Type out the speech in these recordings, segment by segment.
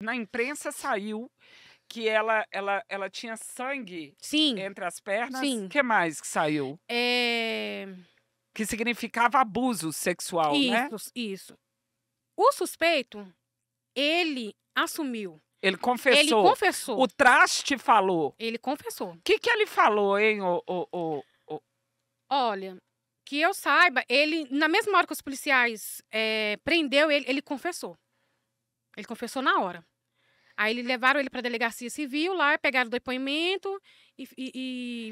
Na imprensa saiu que ela, ela, ela tinha sangue Sim. entre as pernas. Sim. que mais que saiu? É... Que significava abuso sexual, né? isso, né? Isso. O suspeito, ele assumiu. Ele confessou. Ele confessou. O traste falou. Ele confessou. O que, que ele falou, hein, o, o, o, Olha, que eu saiba, ele, na mesma hora que os policiais é, prendeu ele, ele confessou. Ele confessou na hora. Aí ele levaram ele para a delegacia civil lá, pegaram o depoimento e, e,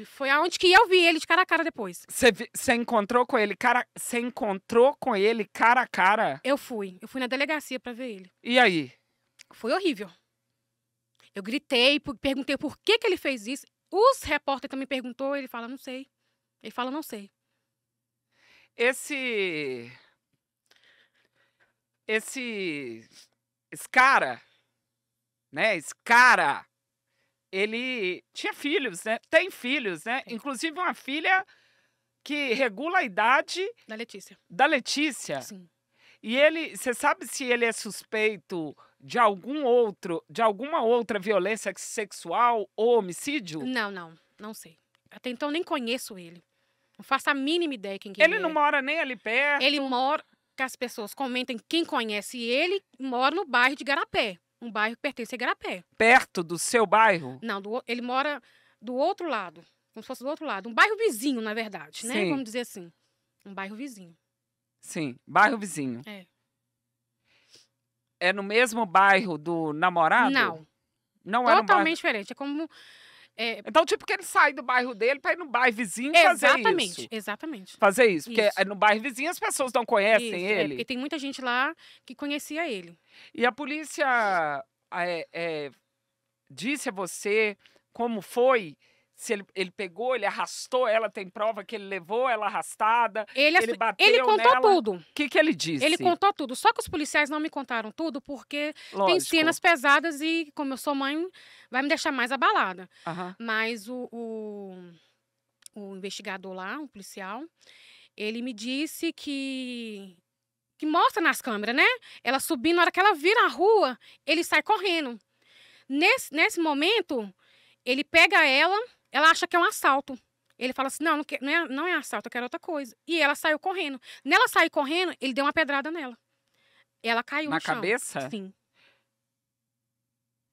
e, foi aonde que eu vi ele de cara a cara depois. Você encontrou com ele cara, você encontrou com ele cara a cara? Eu fui, eu fui na delegacia para ver ele. E aí? Foi horrível. Eu gritei, perguntei por que que ele fez isso. Os repórteres também perguntou, ele fala não sei. Ele fala não sei. Esse esse esse cara, né? Esse cara, ele tinha filhos, né? Tem filhos, né? Sim. Inclusive uma filha que regula a idade da Letícia. Da Letícia. Sim. E ele, você sabe se ele é suspeito de algum outro, de alguma outra violência sexual ou homicídio? Não, não, não sei. Até então nem conheço ele. Não faço a mínima ideia quem que ele, ele é. Ele não mora nem ali perto. Ele mora que as pessoas comentem quem conhece ele mora no bairro de Garapé. Um bairro que pertence a Garapé. Perto do seu bairro? Não, do, ele mora do outro lado. Como se fosse do outro lado. Um bairro vizinho, na verdade, né? Sim. Vamos dizer assim. Um bairro vizinho. Sim, bairro vizinho. É. É no mesmo bairro do namorado? Não. Não é Totalmente um bairro... diferente. É como é... Então, tipo, que ele sai do bairro dele para ir no bairro vizinho fazer isso. Exatamente, exatamente. Fazer isso, porque é, no bairro vizinho as pessoas não conhecem isso, é, ele. É, porque tem muita gente lá que conhecia ele. E a polícia é, é disse a você como foi se ele, ele pegou, ele arrastou ela, tem prova que ele levou ela arrastada, ele, ele bateu Ele contou nela. tudo. O que, que ele disse? Ele contou tudo. Só que os policiais não me contaram tudo, porque Lógico. tem cenas pesadas e, como eu sou mãe, vai me deixar mais abalada. Mas o, o, o, investigador lá, o policial, ele me disse que... Que mostra nas câmeras, né? Ela subindo, na hora que ela vira a rua, ele sai correndo. Nesse, nesse momento, ele pega ela ela acha que é um assalto. Ele fala assim: não, não, quer, não, é, não é assalto, eu quero outra coisa. E ela saiu correndo. Nela sair correndo, ele deu uma pedrada nela. Ela caiu Na no chão. Na cabeça? Sim.